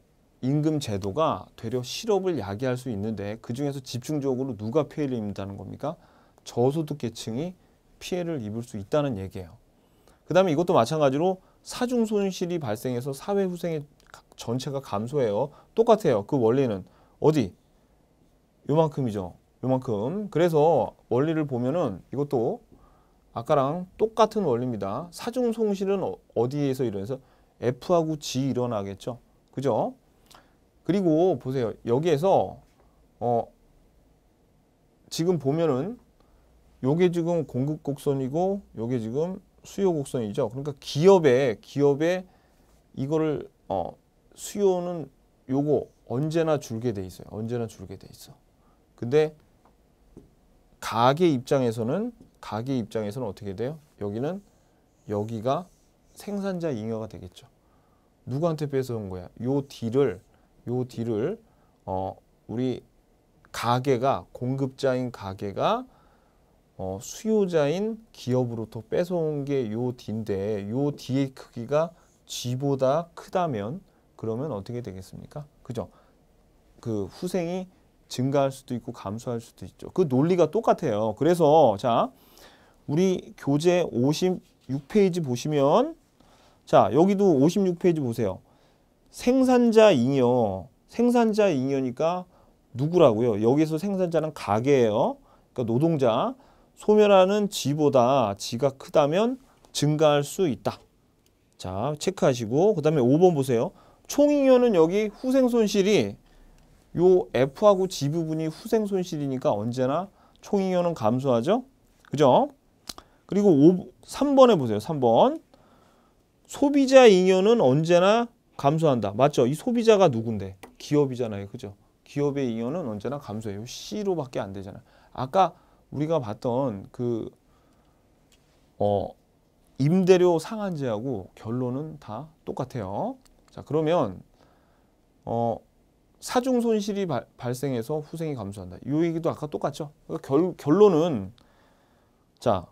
임금 제도가 되려 실업을 야기할 수 있는데 그 중에서 집중적으로 누가 피해를 입는다는 겁니까? 저소득 계층이 피해를 입을 수 있다는 얘기예요. 그 다음에 이것도 마찬가지로 사중 손실이 발생해서 사회 후생의 전체가 감소해요. 똑같아요. 그 원리는 어디? 요만큼이죠. 요만큼. 그래서 원리를 보면은 이것도 아까랑 똑같은 원리입니다. 사중 손실은 어, 어디에서 일어나서 F하고 G 일어나겠죠. 그죠? 그리고 보세요. 여기에서 어 지금 보면은 요게 지금 공급 곡선이고 요게 지금 수요 곡선이죠. 그러니까 기업에 기업에 이거를 어, 수요는 요거 언제나 줄게 돼 있어요. 언제나 줄게 돼 있어. 근데 가게 입장에서는 가게 입장에서는 어떻게 돼요? 여기는 여기가 생산자 잉여가 되겠죠. 누구한테 뺏어온 거야? 요 딜을 요 딜을 어 우리 가게가 공급자인 가게가 어, 수요자인 기업으로부터 뺏어온 게요 D인데 요 D의 크기가 G보다 크다면 그러면 어떻게 되겠습니까? 그죠? 그 후생이 증가할 수도 있고 감소할 수도 있죠. 그 논리가 똑같아요. 그래서 자 우리 교재 56페이지 보시면 자 여기도 56페이지 보세요. 생산자 잉여 생산자 잉여니까 누구라고요? 여기서 생산자는 가게예요. 그러니까 노동자 소멸하는 지보다 지가 크다면 증가할 수 있다. 자, 체크하시고 그 다음에 5번 보세요. 총잉여는 여기 후생손실이 요 F하고 G 부분이 후생손실이니까 언제나 총잉여는 감소하죠. 그죠? 그리고 5, 3번에 보세요. 3번. 소비자 잉여는 언제나 감소한다. 맞죠? 이 소비자가 누군데? 기업이잖아요. 그죠? 기업의 잉여는 언제나 감소해요. C로밖에 안 되잖아요. 아까 우리가 봤던 그 어, 임대료 상한제하고 결론은 다 똑같아요. 자 그러면 어, 사중 손실이 발, 발생해서 후생이 감소한다. 이 얘기도 아까 똑같죠. 그러니까 결, 결론은 자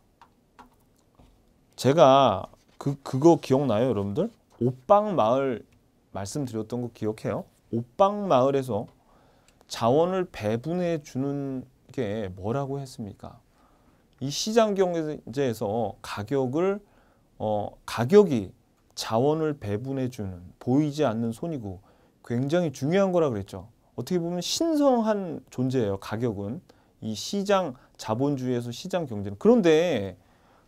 제가 그 그거 기억나요, 여러분들? 옷방 마을 말씀드렸던 거 기억해요? 옷방 마을에서 자원을 배분해 주는 업계에 뭐라고 했습니까? 이 시장 경제에서 가격을 어, 가격이 자원을 배분해 주는 보이지 않는 손이고 굉장히 중요한 거라 그랬죠. 어떻게 보면 신성한 존재예요. 가격은 이 시장 자본주의에서 시장 경제는 그런데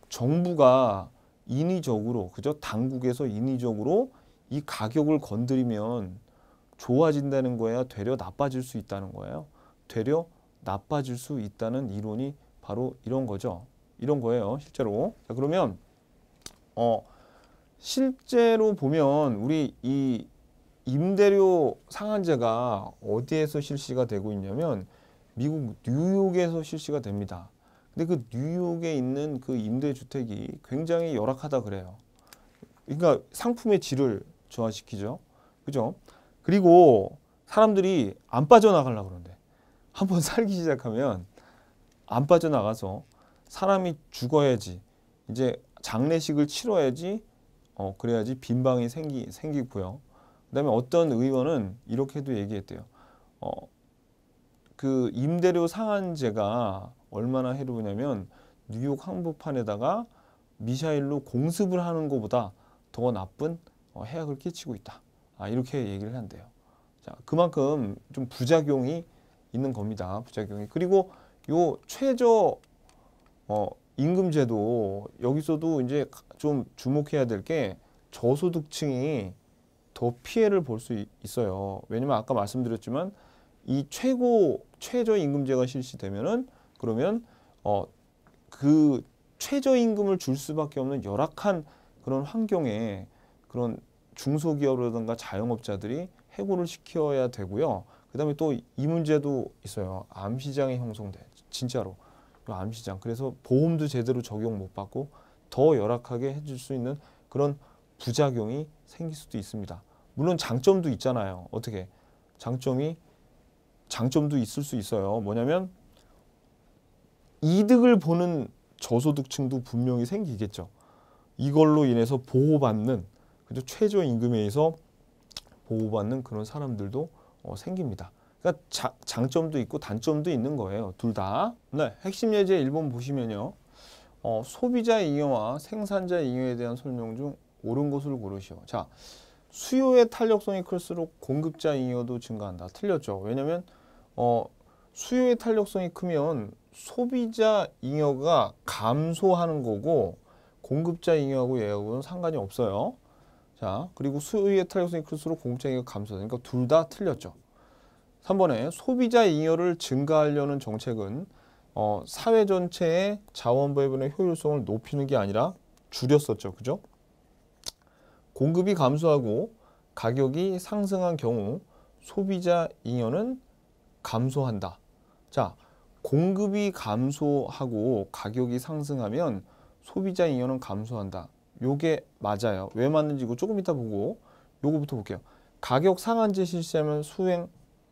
정부가 인위적으로 그죠 당국에서 인위적으로 이 가격을 건드리면 좋아진다는 거야 되려 나빠질 수 있다는 거예요. 되려 나빠질 수 있다는 이론이 바로 이런 거죠. 이런 거예요. 실제로. 자, 그러면 어 실제로 보면 우리 이 임대료 상한제가 어디에서 실시가 되고 있냐면 미국 뉴욕에서 실시가 됩니다. 근데 그 뉴욕에 있는 그 임대주택이 굉장히 열악하다 그래요. 그러니까 상품의 질을 저하시키죠. 그죠? 그리고 사람들이 안 빠져나가려고 그러는데 한번 살기 시작하면 안 빠져나가서 사람이 죽어야지 이제 장례식을 치러야지 어 그래야지 빈방이 생기 생기고요. 그다음에 어떤 의원은 이렇게도 얘기했대요. 어그 임대료 상한제가 얼마나 해로우냐면 뉴욕 항복판에다가 미사일로 공습을 하는 것보다 더 나쁜 어, 해악을 끼치고 있다. 아, 이렇게 얘기를 한대요. 자, 그만큼 좀 부작용이 있는 겁니다. 부작용이. 그리고 요 최저 어, 임금제도 여기서도 이제 좀 주목해야 될 게 저소득층이 더 피해를 볼 수 있어요. 왜냐면 아까 말씀드렸지만 이 최고 최저 임금제가 실시되면은 그러면 어 그 최저 임금을 줄 수밖에 없는 열악한 그런 환경에 그런 중소기업이라든가 자영업자들이 해고를 시켜야 되고요. 그다음에 또 이 문제도 있어요. 암 시장이 형성돼 진짜로 그 암 시장. 그래서 보험도 제대로 적용 못 받고 더 열악하게 해줄 수 있는 그런 부작용이 생길 수도 있습니다. 물론 장점도 있잖아요. 어떻게 장점이 장점도 있을 수 있어요. 뭐냐면 이득을 보는 저소득층도 분명히 생기겠죠. 이걸로 인해서 보호받는 그죠 최저임금에 의해서 보호받는 그런 사람들도 어, 생깁니다. 그러니까 자, 장점도 있고 단점도 있는 거예요. 둘 다. 네, 핵심 예제 1번 보시면요. 어, 소비자 잉여와 생산자 잉여에 대한 설명 중 옳은 것을 고르시오. 자, 수요의 탄력성이 클수록 공급자 잉여도 증가한다. 틀렸죠. 왜냐면 어, 수요의 탄력성이 크면 소비자 잉여가 감소하는 거고 공급자 잉여하고 얘하고 상관이 없어요. 자, 그리고 수요에 탄력성이 클수록 공급장이 감소하니까니까둘다 그러니까 틀렸죠. 3번에 소비자 잉여를 증가하려는 정책은 어, 사회 전체의 자원 배분의 효율성을 높이는 게 아니라 줄였었죠. 그죠? 공급이 감소하고 가격이 상승한 경우 소비자 잉여는 감소한다. 자, 공급이 감소하고 가격이 상승하면 소비자 잉여는 감소한다. 요게 맞아요. 왜 맞는지 이거 조금 이따 보고 요거부터 볼게요. 가격 상한제 실시하면 수행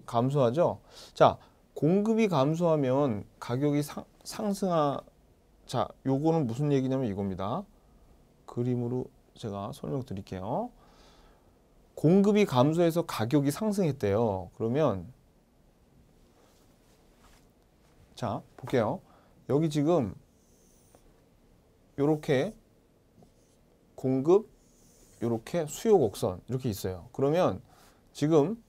감소하죠. 자, 공급이 감소하면 가격이 상, 상승하 자, 요거는 무슨 얘기냐면 이겁니다. 그림으로 제가 설명 드릴게요. 공급이 감소해서 가격이 상승했대요. 그러면 자, 볼게요. 여기 지금 요렇게 공급, 이렇게 수요 곡선 이렇게 있어요. 그러면 지금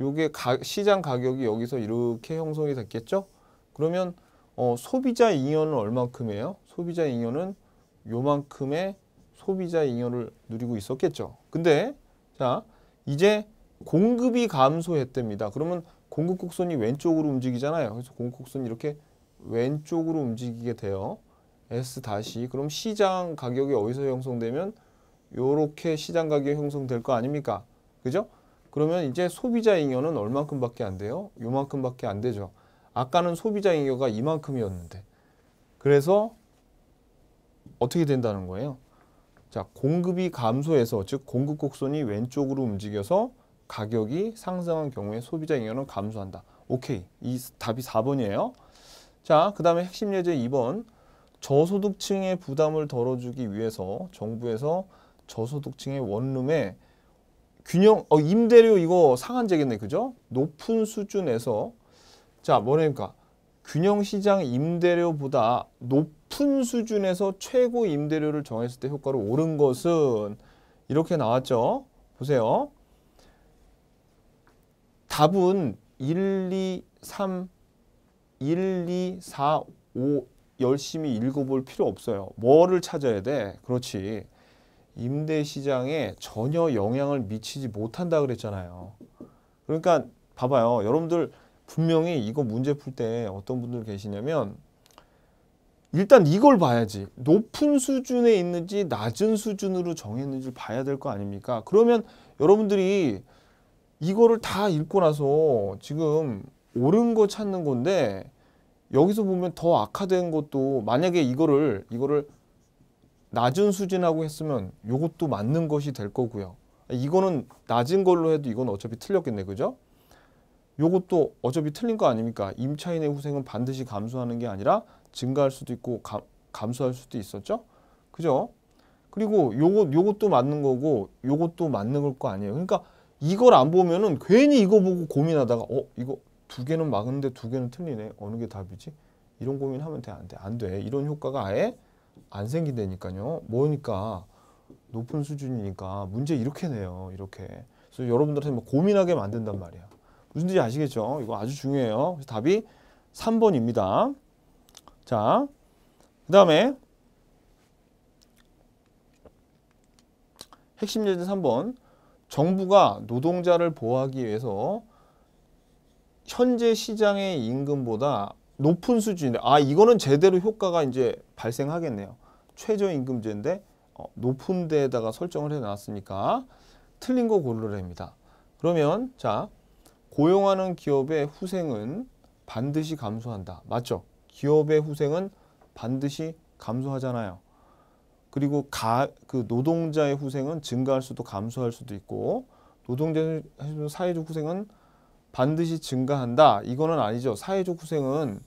요게 가, 시장 가격이 여기서 이렇게 형성이 됐겠죠? 그러면 어, 소비자 잉여는 얼만큼이에요? 소비자 잉여는 요만큼의 소비자 잉여를 누리고 있었겠죠. 근데 자 이제 공급이 감소했답니다. 그러면 공급 곡선이 왼쪽으로 움직이잖아요. 그래서 공급 곡선이 이렇게 왼쪽으로 움직이게 돼요. S 다시 그럼 시장 가격이 어디서 형성되면 요렇게 시장 가격이 형성될 거 아닙니까? 그죠? 그러면 이제 소비자 잉여는 얼만큼밖에 안 돼요? 요만큼밖에 안 되죠. 아까는 소비자 잉여가 이만큼이었는데 그래서 어떻게 된다는 거예요? 자, 공급이 감소해서 즉 공급 곡선이 왼쪽으로 움직여서 가격이 상승한 경우에 소비자 잉여는 감소한다. 오케이. 이 답이 4번이에요. 자, 그 다음에 핵심 예제 2번. 저소득층의 부담을 덜어주기 위해서 정부에서 저소득층의 원룸에 균형 어 임대료 이거 상한제겠네 그죠? 높은 수준에서 자 뭐냐니까 균형 시장 임대료보다 높은 수준에서 최고 임대료를 정했을 때 효과를 오른 것은 이렇게 나왔죠. 보세요. 답은 1, 2, 3, 1, 2, 4, 5, 열심히 읽어볼 필요 없어요. 뭐를 찾아야 돼? 그렇지. 임대 시장에 전혀 영향을 미치지 못한다 그랬잖아요. 그러니까 봐봐요. 여러분들 분명히 이거 문제 풀 때 어떤 분들 계시냐면 일단 이걸 봐야지. 높은 수준에 있는지 낮은 수준으로 정했는지 봐야 될 거 아닙니까? 그러면 여러분들이 이거를 다 읽고 나서 지금 옳은 거 찾는 건데 여기서 보면 더 악화된 것도 만약에 이거를 이거를 낮은 수준하고 했으면 이것도 맞는 것이 될 거고요. 이거는 낮은 걸로 해도 이건 어차피 틀렸겠네. 그죠? 요것도 어차피 틀린 거 아닙니까? 임차인의 후생은 반드시 감소하는 게 아니라 증가할 수도 있고 감, 감소할 수도 있었죠? 그죠? 그리고 요것, 요것도 맞는 거고 요것도 맞는 걸 거 아니에요. 그러니까 이걸 안 보면은 괜히 이거 보고 고민하다가 어? 이거 두 개는 막은데 두 개는 틀리네. 어느 게 답이지? 이런 고민하면 돼. 안 돼. 안 돼. 이런 효과가 아예 안 생긴다니까요. 뭐니까 높은 수준이니까 문제 이렇게 내요. 이렇게. 그래서 여러분들한테 뭐 고민하게 만든단 말이야. 무슨 뜻인지 아시겠죠? 이거 아주 중요해요. 그래서 답이 3번입니다. 자, 그 다음에 핵심 예제 3번 정부가 노동자를 보호하기 위해서 현재 시장의 임금보다 높은 수준인데 아 이거는 제대로 효과가 이제 발생하겠네요. 최저임금제인데 어, 높은 데에다가 설정을 해놨으니까 틀린 거 고르랍니다. 그러면 자 고용하는 기업의 후생은 반드시 감소한다. 맞죠? 기업의 후생은 반드시 감소하잖아요. 그리고 가, 그 노동자의 후생은 증가할 수도 감소할 수도 있고 노동자 의 사회적 후생은 반드시 증가한다. 이거는 아니죠. 사회적 후생은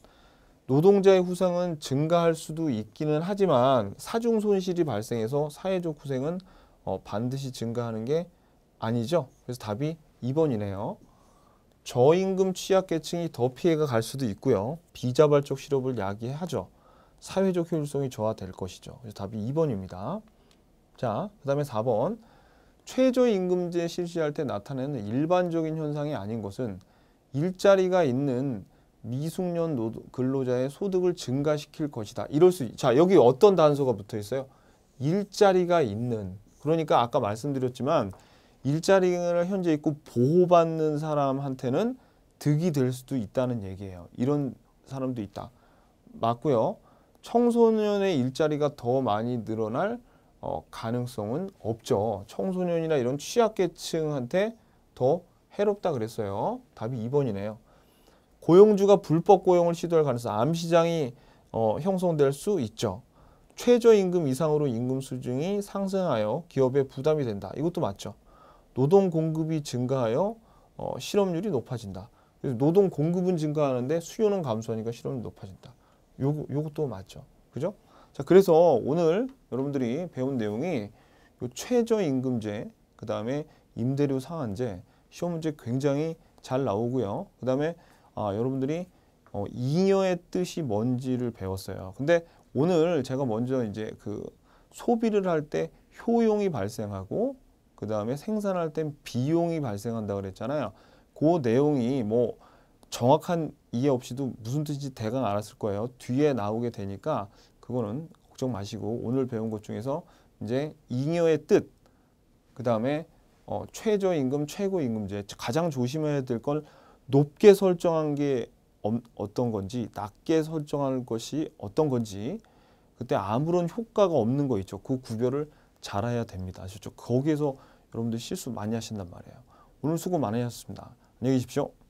노동자의 후생은 증가할 수도 있기는 하지만 사중 손실이 발생해서 사회적 후생은 어, 반드시 증가하는 게 아니죠. 그래서 답이 2번이네요. 저임금 취약계층이 더 피해가 갈 수도 있고요. 비자발적 실업을 야기하죠. 사회적 효율성이 저하될 것이죠. 그래서 답이 2번입니다. 자, 그 다음에 4번. 최저임금제 실시할 때 나타내는 일반적인 현상이 아닌 것은 일자리가 있는 미숙년 노동, 근로자의 소득을 증가시킬 것이다. 이럴 수, 자, 여기 어떤 단서가 붙어 있어요? 일자리가 있는. 그러니까 아까 말씀드렸지만 일자리를 현재 있고 보호받는 사람한테는 득이 될 수도 있다는 얘기예요. 이런 사람도 있다. 맞고요. 청소년의 일자리가 더 많이 늘어날 어, 가능성은 없죠. 청소년이나 이런 취약계층한테 더 해롭다 그랬어요. 답이 2번이네요. 고용주가 불법 고용을 시도할 가능성, 암시장이 어, 형성될 수 있죠. 최저임금 이상으로 임금 수준이 상승하여 기업에 부담이 된다. 이것도 맞죠. 노동 공급이 증가하여 어, 실업률이 높아진다. 그래서 노동 공급은 증가하는데 수요는 감소하니까 실업률이 높아진다. 요 요것도 맞죠. 그죠? 자, 그래서 오늘 여러분들이 배운 내용이 요 최저임금제, 그 다음에 임대료 상한제, 시험 문제 굉장히 잘 나오고요. 그 다음에 아, 여러분들이 어, 잉여의 뜻이 뭔지를 배웠어요. 근데 오늘 제가 먼저 이제 그 소비를 할 때 효용이 발생하고 그 다음에 생산할 땐 비용이 발생한다 그랬잖아요. 그 내용이 뭐 정확한 이해 없이도 무슨 뜻인지 대강 알았을 거예요. 뒤에 나오게 되니까 그거는 걱정 마시고 오늘 배운 것 중에서 이제 잉여의 뜻, 그 다음에 어, 최저임금, 최고임금제 가장 조심해야 될 건 높게 설정한 게 어떤 건지 낮게 설정할 것이 어떤 건지 그때 아무런 효과가 없는 거 있죠. 그 구별을 잘해야 됩니다. 아셨죠? 거기에서 여러분들 실수 많이 하신단 말이에요. 오늘 수고 많으셨습니다. 안녕히 계십시오.